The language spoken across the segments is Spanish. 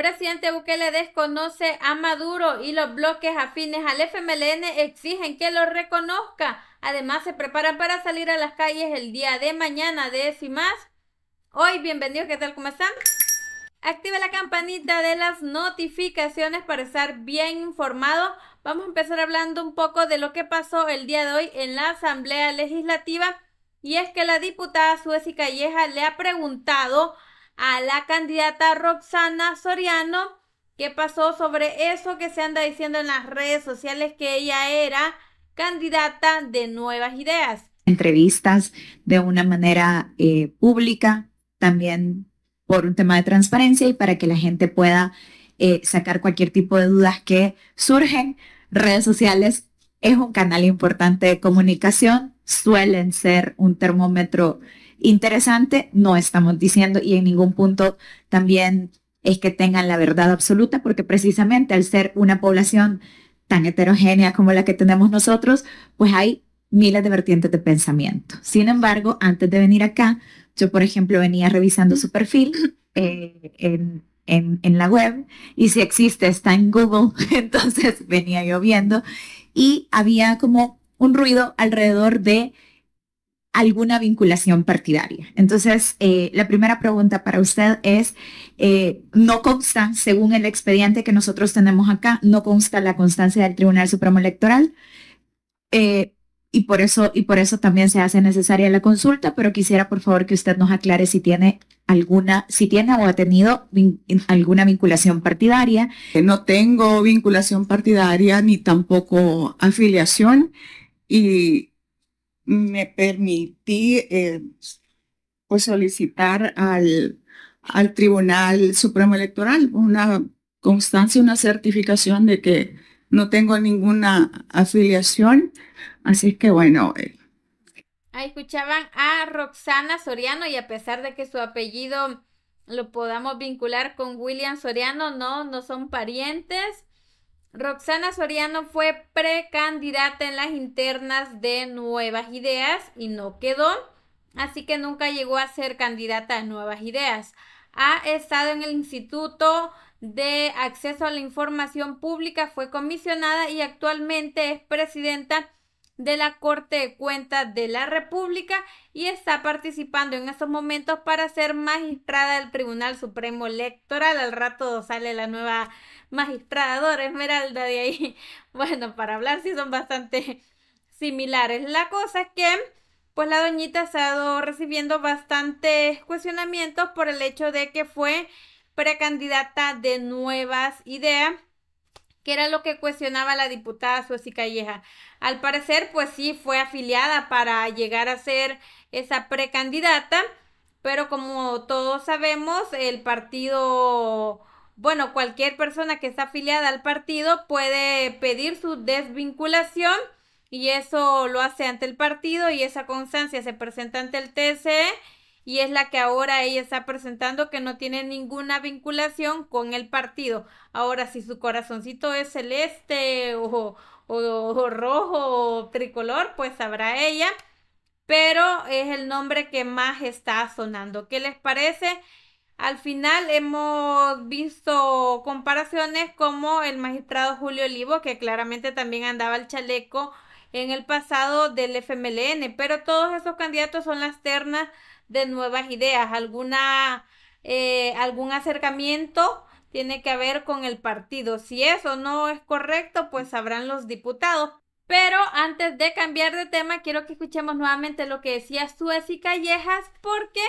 Presidente Bukele desconoce a Maduro y los bloques afines al FMLN exigen que lo reconozca. Además, se preparan para salir a las calles el día de mañana de Si Más. Hoy, bienvenidos, ¿qué tal? ¿Cómo están? Activa la campanita de las notificaciones para estar bien informado. Vamos a empezar hablando un poco de lo que pasó el día de hoy en la Asamblea Legislativa. Y es que la diputada Suez y Calleja le ha preguntado a la candidata Roxana Soriano. ¿Qué pasó sobre eso que se anda diciendo en las redes sociales que ella era candidata de nuevas ideas? Entrevistas de una manera eh, pública, también por un tema de transparencia y para que la gente pueda eh, sacar cualquier tipo de dudas que surgen. Redes sociales es un canal importante de comunicación, suelen ser un termómetro interesante, no estamos diciendo y en ningún punto también es que tengan la verdad absoluta, porque precisamente al ser una población tan heterogénea como la que tenemos nosotros, pues hay miles de vertientes de pensamiento. Sin embargo, antes de venir acá, yo, por ejemplo, venía revisando su perfil eh, en, en la web y si existe está en Google, entonces venía yo viendo y había como un ruido alrededor de alguna vinculación partidaria. Entonces, eh, la primera pregunta para usted es, eh, no consta, según el expediente que nosotros tenemos acá, no consta la constancia del Tribunal Supremo Electoral. Eh, y por, eso, y por eso también se hace necesaria la consulta, pero quisiera por favor que usted nos aclare si tiene alguna, si tiene o ha tenido alguna vinculación partidaria. No tengo vinculación partidaria ni tampoco afiliación y me permití eh, pues solicitar al, al Tribunal Supremo Electoral una constancia, una certificación de que no tengo ninguna afiliación. Así que bueno. Eh, Ahí escuchaban a Roxana Soriano y a pesar de que su apellido lo podamos vincular con William Soriano, no, no son parientes. Roxana Soriano fue precandidata en las internas de Nuevas Ideas y no quedó, así que nunca llegó a ser candidata a Nuevas Ideas. Ha estado en el Instituto de Acceso a la Información Pública, fue comisionada y actualmente es presidenta de la Corte de Cuentas de la República y está participando en estos momentos para ser magistrada del Tribunal Supremo Electoral. Al rato sale la nueva Magistradora, esmeralda de ahí. Bueno, para hablar sí son bastante similares. La cosa es que, pues la doñita ha estado recibiendo bastantes cuestionamientos por el hecho de que fue precandidata de nuevas ideas que era lo que cuestionaba la diputada Suecia Calleja. Al parecer, pues sí, fue afiliada para llegar a ser esa precandidata, pero como todos sabemos, el partido bueno, cualquier persona que está afiliada al partido puede pedir su desvinculación y eso lo hace ante el partido y esa constancia se presenta ante el TSE y es la que ahora ella está presentando que no tiene ninguna vinculación con el partido. Ahora, si su corazoncito es celeste o, o, o rojo o tricolor, pues sabrá ella, pero es el nombre que más está sonando. ¿Qué les parece? Al final hemos visto comparaciones como el magistrado Julio Olivo, que claramente también andaba el chaleco en el pasado del FMLN, pero todos esos candidatos son las ternas de nuevas ideas, alguna, eh, algún acercamiento tiene que ver con el partido. Si eso no es correcto, pues sabrán los diputados. Pero antes de cambiar de tema, quiero que escuchemos nuevamente lo que decía Suez y Callejas, porque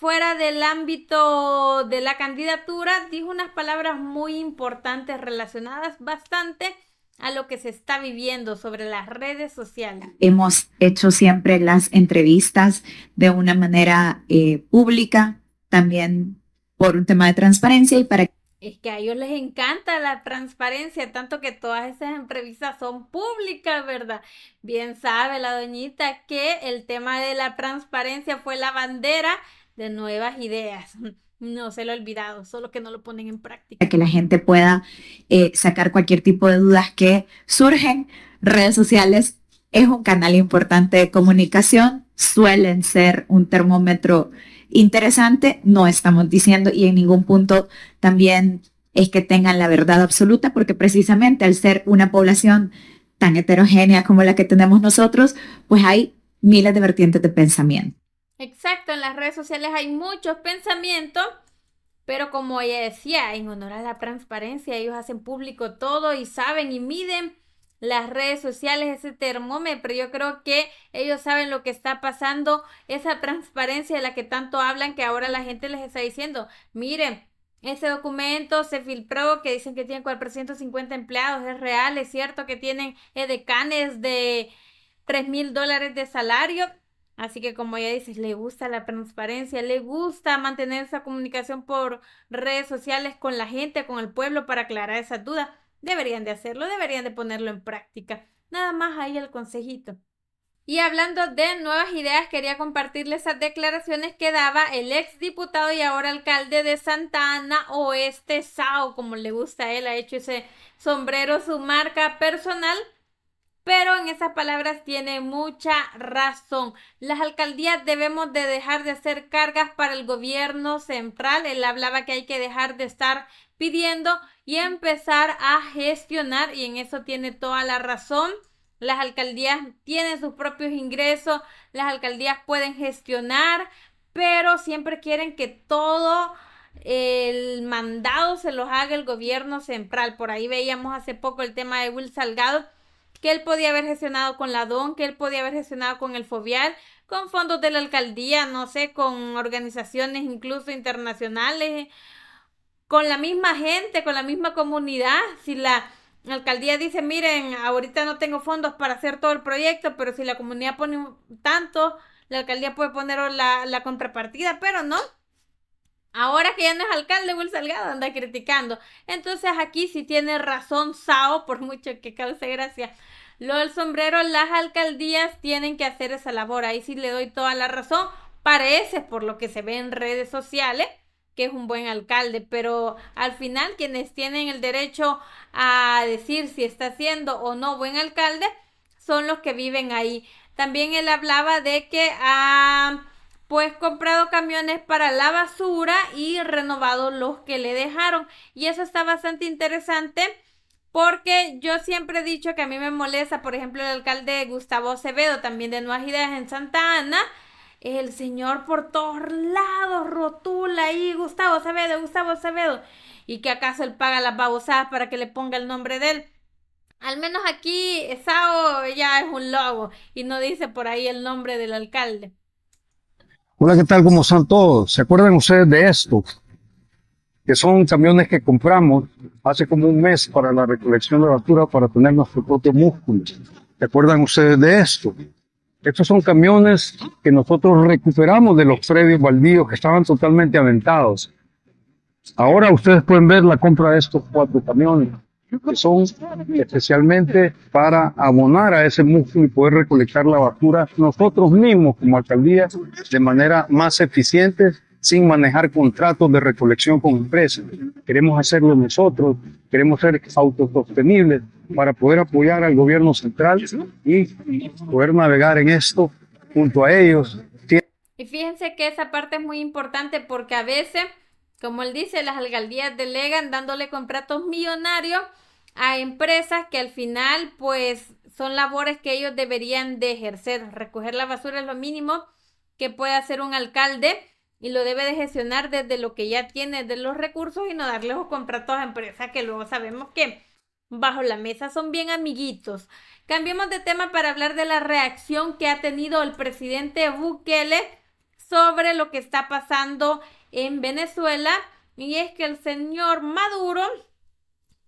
fuera del ámbito de la candidatura, dijo unas palabras muy importantes relacionadas bastante a lo que se está viviendo sobre las redes sociales. Hemos hecho siempre las entrevistas de una manera eh, pública, también por un tema de transparencia y para... Es que a ellos les encanta la transparencia, tanto que todas esas entrevistas son públicas, ¿verdad? Bien sabe la doñita que el tema de la transparencia fue la bandera de nuevas ideas. No se lo he olvidado, solo que no lo ponen en práctica. Que la gente pueda eh, sacar cualquier tipo de dudas que surgen. Redes sociales es un canal importante de comunicación, suelen ser un termómetro interesante, no estamos diciendo y en ningún punto también es que tengan la verdad absoluta, porque precisamente al ser una población tan heterogénea como la que tenemos nosotros, pues hay miles de vertientes de pensamiento. Exacto, en las redes sociales hay muchos pensamientos, pero como ella decía, en honor a la transparencia, ellos hacen público todo y saben y miden las redes sociales, ese termómetro. Yo creo que ellos saben lo que está pasando, esa transparencia de la que tanto hablan, que ahora la gente les está diciendo, miren, ese documento se filtró que dicen que tienen 450 empleados, es real, es cierto que tienen eh, decanes de 3 mil dólares de salario. Así que como ya dices, le gusta la transparencia, le gusta mantener esa comunicación por redes sociales con la gente, con el pueblo para aclarar esas dudas. Deberían de hacerlo, deberían de ponerlo en práctica. Nada más ahí el consejito. Y hablando de nuevas ideas, quería compartirles esas declaraciones que daba el ex diputado y ahora alcalde de Santa Ana Oeste, Sao, como le gusta a él, ha hecho ese sombrero, su marca personal pero en esas palabras tiene mucha razón. Las alcaldías debemos de dejar de hacer cargas para el gobierno central. Él hablaba que hay que dejar de estar pidiendo y empezar a gestionar y en eso tiene toda la razón. Las alcaldías tienen sus propios ingresos, las alcaldías pueden gestionar, pero siempre quieren que todo el mandado se los haga el gobierno central. Por ahí veíamos hace poco el tema de Will Salgado que él podía haber gestionado con la DON, que él podía haber gestionado con el foviar con fondos de la alcaldía, no sé, con organizaciones incluso internacionales, con la misma gente, con la misma comunidad. Si la alcaldía dice, miren, ahorita no tengo fondos para hacer todo el proyecto, pero si la comunidad pone tanto, la alcaldía puede poner la, la contrapartida, pero no. Ahora que ya no es alcalde, Will Salgado anda criticando. Entonces aquí sí tiene razón Sao, por mucho que cause gracia. Lo del sombrero, las alcaldías tienen que hacer esa labor. Ahí sí le doy toda la razón. Parece, por lo que se ve en redes sociales, que es un buen alcalde, pero al final quienes tienen el derecho a decir si está siendo o no buen alcalde son los que viven ahí. También él hablaba de que... Ah, pues comprado camiones para la basura y renovado los que le dejaron. Y eso está bastante interesante porque yo siempre he dicho que a mí me molesta, por ejemplo, el alcalde Gustavo Acevedo, también de Nuevas Ideas en Santa Ana. El señor por todos lados rotula ahí, Gustavo Acevedo, Gustavo Acevedo. ¿Y que acaso él paga las babosadas para que le ponga el nombre de él? Al menos aquí Sao ya es un lobo y no dice por ahí el nombre del alcalde. Hola, ¿qué tal? como están todos? ¿Se acuerdan ustedes de esto? Que son camiones que compramos hace como un mes para la recolección de altura para tener nuestro propio músculo. ¿Se acuerdan ustedes de esto? Estos son camiones que nosotros recuperamos de los predios baldíos que estaban totalmente aventados. Ahora ustedes pueden ver la compra de estos cuatro camiones que son especialmente para abonar a ese músculo y poder recolectar la basura nosotros mismos como alcaldía de manera más eficiente sin manejar contratos de recolección con empresas. Queremos hacerlo nosotros, queremos ser autosostenibles para poder apoyar al gobierno central y poder navegar en esto junto a ellos. Y fíjense que esa parte es muy importante porque a veces como él dice, las alcaldías delegan dándole contratos millonarios a empresas que al final pues son labores que ellos deberían de ejercer. Recoger la basura es lo mínimo que puede hacer un alcalde y lo debe de gestionar desde lo que ya tiene de los recursos y no darle los contratos a empresas que luego sabemos que bajo la mesa son bien amiguitos. Cambiemos de tema para hablar de la reacción que ha tenido el presidente Bukele sobre lo que está pasando en Venezuela y es que el señor Maduro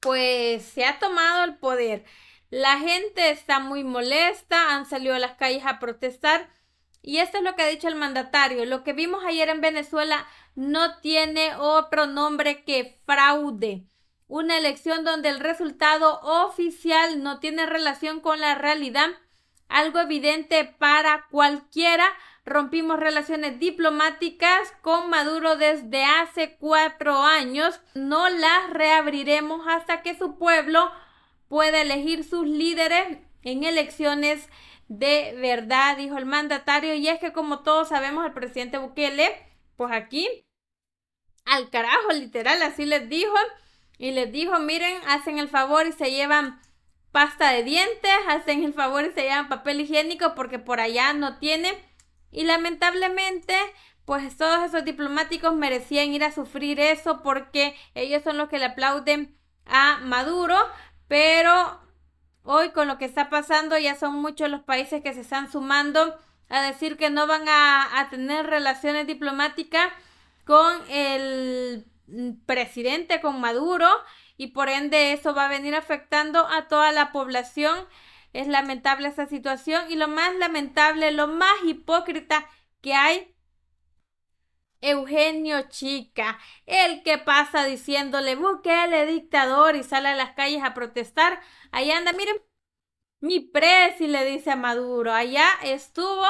pues se ha tomado el poder. La gente está muy molesta, han salido a las calles a protestar y esto es lo que ha dicho el mandatario. Lo que vimos ayer en Venezuela no tiene otro nombre que fraude. Una elección donde el resultado oficial no tiene relación con la realidad, algo evidente para cualquiera Rompimos relaciones diplomáticas con Maduro desde hace cuatro años. No las reabriremos hasta que su pueblo pueda elegir sus líderes en elecciones de verdad, dijo el mandatario. Y es que como todos sabemos, el presidente Bukele, pues aquí, al carajo, literal, así les dijo. Y les dijo, miren, hacen el favor y se llevan pasta de dientes, hacen el favor y se llevan papel higiénico porque por allá no tiene y lamentablemente, pues todos esos diplomáticos merecían ir a sufrir eso porque ellos son los que le aplauden a Maduro, pero hoy con lo que está pasando ya son muchos los países que se están sumando a decir que no van a, tener relaciones diplomáticas con el presidente, con Maduro, y por ende eso va a venir afectando a toda la población es lamentable esa situación y lo más lamentable, lo más hipócrita que hay Eugenio Chica, el que pasa diciéndole, el dictador y sale a las calles a protestar. Ahí anda, miren, mi presi le dice a Maduro. Allá estuvo,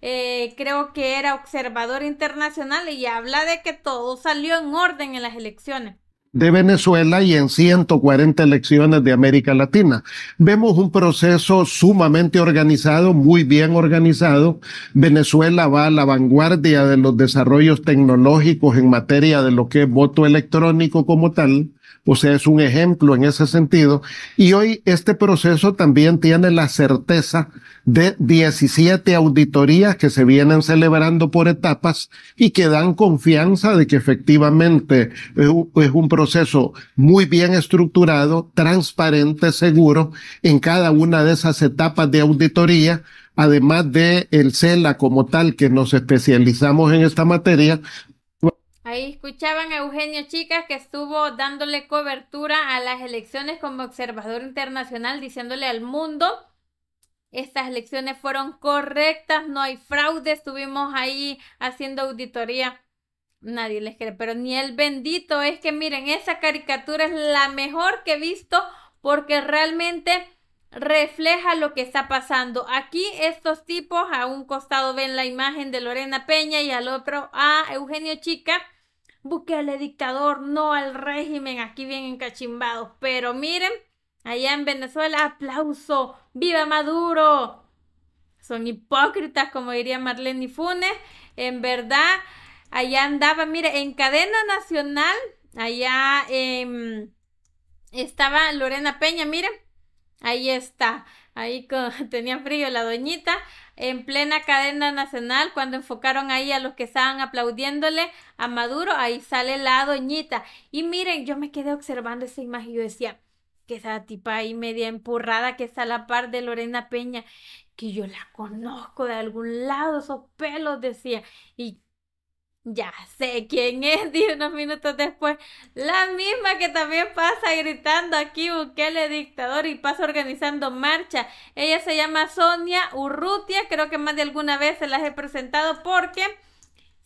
eh, creo que era observador internacional y habla de que todo salió en orden en las elecciones de Venezuela y en 140 elecciones de América Latina. Vemos un proceso sumamente organizado, muy bien organizado. Venezuela va a la vanguardia de los desarrollos tecnológicos en materia de lo que es voto electrónico como tal. O pues, sea, es un ejemplo en ese sentido. Y hoy este proceso también tiene la certeza de 17 auditorías que se vienen celebrando por etapas y que dan confianza de que efectivamente eh, es un proceso muy bien estructurado, transparente, seguro en cada una de esas etapas de auditoría además de el CELA como tal, que nos especializamos en esta materia, Ahí escuchaban a Eugenio Chicas que estuvo dándole cobertura a las elecciones como observador internacional, diciéndole al mundo, estas elecciones fueron correctas, no hay fraude, estuvimos ahí haciendo auditoría. Nadie les cree, pero ni el bendito es que miren, esa caricatura es la mejor que he visto porque realmente refleja lo que está pasando. Aquí estos tipos a un costado ven la imagen de Lorena Peña y al otro a Eugenio Chica al dictador, no al régimen, aquí bien cachimbados. Pero miren, allá en Venezuela, aplauso, viva Maduro. Son hipócritas, como diría Marlene Funes. En verdad, allá andaba, mire, en cadena nacional, allá em, estaba Lorena Peña, miren Ahí está, ahí tenía frío la doñita en plena cadena nacional cuando enfocaron ahí a los que estaban aplaudiéndole a Maduro, ahí sale la doñita. Y miren, yo me quedé observando esa imagen y yo decía, que esa tipa ahí media empurrada que está a la par de Lorena Peña, que yo la conozco de algún lado, esos pelos, decía. Y ya sé quién es, Diez unos minutos después. La misma que también pasa gritando aquí Bukele dictador y pasa organizando marcha. Ella se llama Sonia Urrutia, creo que más de alguna vez se las he presentado porque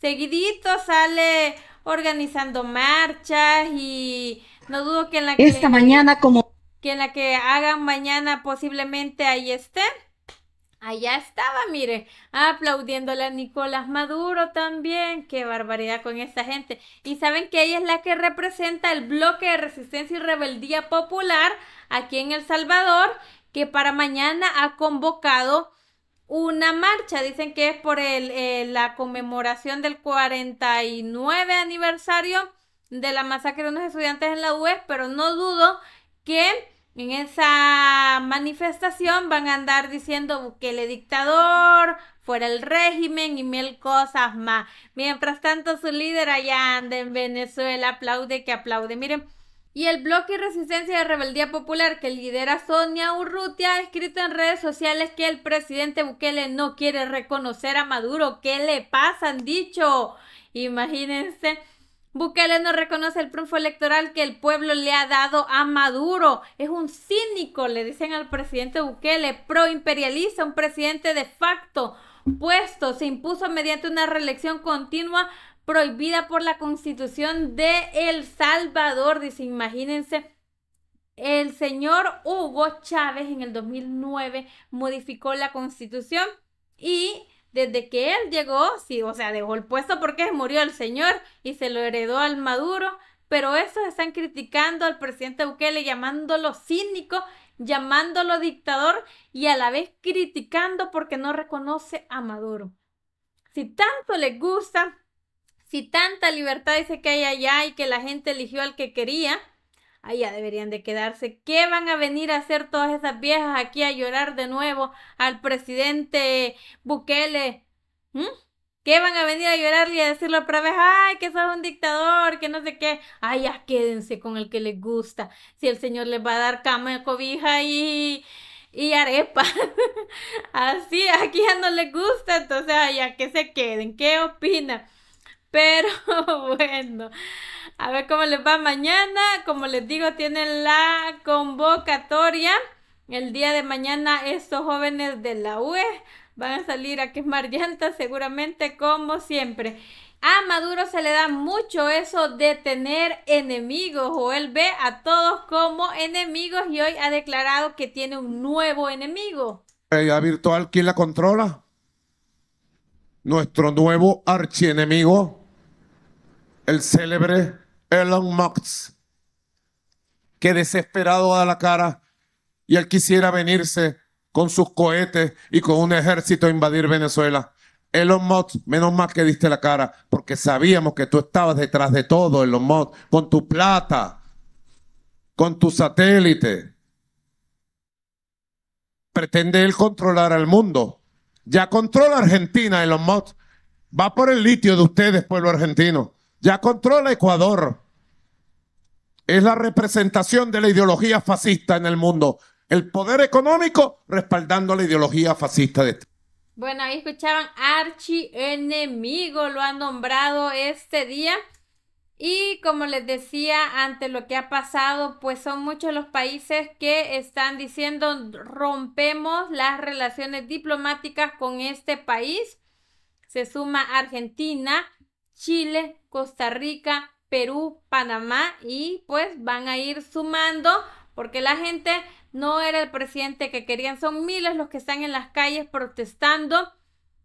seguidito sale organizando marchas y no dudo que en la Esta mañana como que en la que hagan mañana posiblemente ahí esté. Allá estaba, mire, aplaudiéndole a Nicolás Maduro también. Qué barbaridad con esta gente. Y saben que ella es la que representa el bloque de resistencia y rebeldía popular aquí en El Salvador, que para mañana ha convocado una marcha. Dicen que es por el, eh, la conmemoración del 49 aniversario de la masacre de unos estudiantes en la UES, pero no dudo que en esa manifestación van a andar diciendo que Bukele dictador, fuera el régimen y mil cosas más. Mientras tanto, su líder allá anda en Venezuela, aplaude que aplaude. Miren, y el bloque Resistencia de Rebeldía Popular que lidera Sonia Urrutia ha escrito en redes sociales que el presidente Bukele no quiere reconocer a Maduro. ¿Qué le pasa? Han dicho. Imagínense. Bukele no reconoce el triunfo electoral que el pueblo le ha dado a Maduro. Es un cínico, le dicen al presidente Bukele, proimperialista, un presidente de facto puesto. Se impuso mediante una reelección continua prohibida por la constitución de El Salvador. Dice, imagínense. El señor Hugo Chávez en el 2009 modificó la constitución y desde que él llegó, sí, o sea, dejó el puesto porque murió el señor y se lo heredó al Maduro, pero esos están criticando al presidente Bukele, llamándolo cínico, llamándolo dictador y a la vez criticando porque no reconoce a Maduro. Si tanto le gusta, si tanta libertad dice que hay allá y que la gente eligió al que quería, allá deberían de quedarse. ¿Qué van a venir a hacer todas esas viejas aquí a llorar de nuevo al presidente Bukele? ¿Mm? ¿Qué van a venir a llorarle y a decirle otra vez? Ay, que sos un dictador, que no sé qué. Ay, ya quédense con el que les gusta. Si el Señor les va a dar cama, cobija y, arepa. Así, aquí ya no les gusta, entonces, allá ya que se queden. ¿Qué opina? Pero bueno, a ver cómo les va mañana. Como les digo, tienen la convocatoria. El día de mañana estos jóvenes de la UE van a salir a quemar llantas seguramente como siempre. A Maduro se le da mucho eso de tener enemigos o él ve a todos como enemigos y hoy ha declarado que tiene un nuevo enemigo. virtual, ¿quién la controla? Nuestro nuevo archienemigo el célebre Elon Musk, que desesperado da la cara y él quisiera venirse con sus cohetes y con un ejército a invadir Venezuela. Elon Musk, menos mal que diste la cara, porque sabíamos que tú estabas detrás de todo, Elon Musk, con tu plata, con tu satélite. Pretende él controlar al mundo. Ya controla Argentina, Elon Musk. Va por el litio de ustedes, pueblo argentino ya controla Ecuador. Es la representación de la ideología fascista en el mundo. El poder económico respaldando la ideología fascista de este- Bueno, ahí escuchaban Archi enemigo, lo han nombrado este día. Y como les decía, ante lo que ha pasado, pues son muchos los países que están diciendo rompemos las relaciones diplomáticas con este país. Se suma Argentina, Chile, Costa Rica, Perú, Panamá y pues van a ir sumando porque la gente no era el presidente que querían, son miles los que están en las calles protestando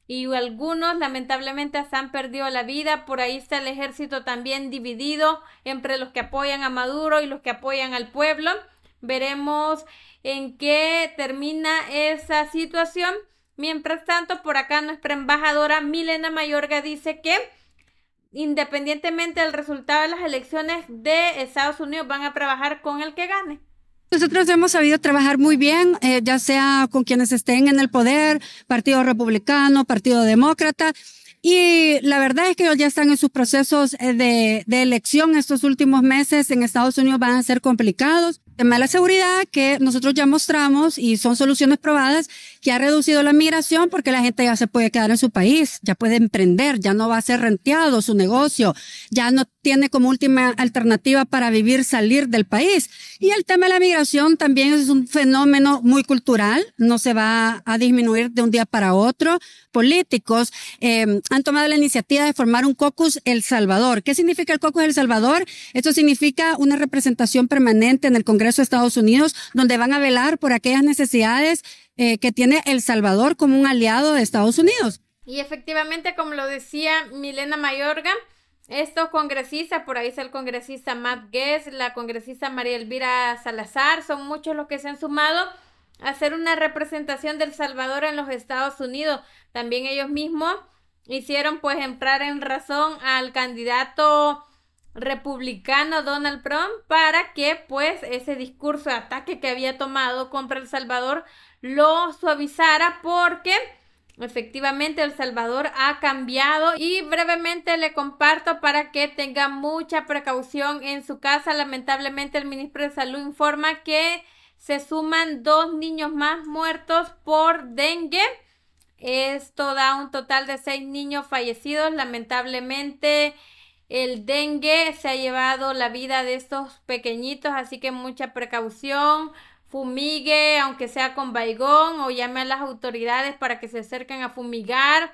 y algunos lamentablemente han perdido la vida, por ahí está el ejército también dividido entre los que apoyan a Maduro y los que apoyan al pueblo. Veremos en qué termina esa situación. Mientras tanto, por acá nuestra embajadora Milena Mayorga dice que independientemente del resultado de las elecciones de Estados Unidos, van a trabajar con el que gane. Nosotros hemos sabido trabajar muy bien, eh, ya sea con quienes estén en el poder, Partido Republicano, Partido Demócrata. Y la verdad es que ellos ya están en sus procesos eh, de, elección. Estos últimos meses en Estados Unidos van a ser complicados. Tema de la seguridad que nosotros ya mostramos y son soluciones probadas que ha reducido la migración porque la gente ya se puede quedar en su país, ya puede emprender, ya no va a ser renteado su negocio, ya no tiene como última alternativa para vivir salir del país. Y el tema de la migración también es un fenómeno muy cultural, no se va a disminuir de un día para otro. Políticos em, han tomado la iniciativa de formar un caucus El Salvador. ¿Qué significa el caucus El Salvador? Esto significa una representación permanente en el Congreso de Estados Unidos, donde van a velar por aquellas necesidades eh, que tiene El Salvador como un aliado de Estados Unidos. Y efectivamente, como lo decía Milena Mayorga, estos congresistas, por ahí está el congresista Matt Guess, la congresista María Elvira Salazar, son muchos los que se han sumado a hacer una representación del Salvador en los Estados Unidos. También ellos mismos hicieron pues entrar en razón al candidato republicano Donald Trump para que pues ese discurso de ataque que había tomado contra El Salvador lo suavizara porque efectivamente El Salvador ha cambiado y brevemente le comparto para que tenga mucha precaución en su casa. Lamentablemente el ministro de Salud informa que se suman dos niños más muertos por dengue. Esto da un total de seis niños fallecidos. Lamentablemente el dengue se ha llevado la vida de estos pequeñitos, así que mucha precaución. Fumigue, aunque sea con baigón, o llame a las autoridades para que se acerquen a fumigar.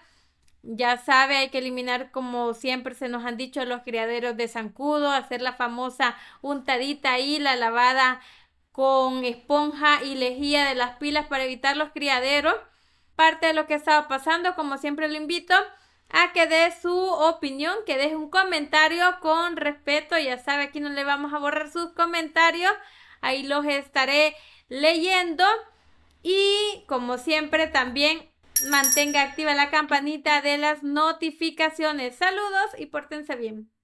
Ya sabe, hay que eliminar, como siempre se nos han dicho, los criaderos de zancudo, hacer la famosa untadita ahí, la lavada con esponja y lejía de las pilas para evitar los criaderos. Parte de lo que estaba pasando, como siempre lo invito, a que dé su opinión, que deje un comentario con respeto. Ya sabe, aquí no le vamos a borrar sus comentarios. Ahí los estaré leyendo. Y como siempre también mantenga activa la campanita de las notificaciones. Saludos y pórtense bien.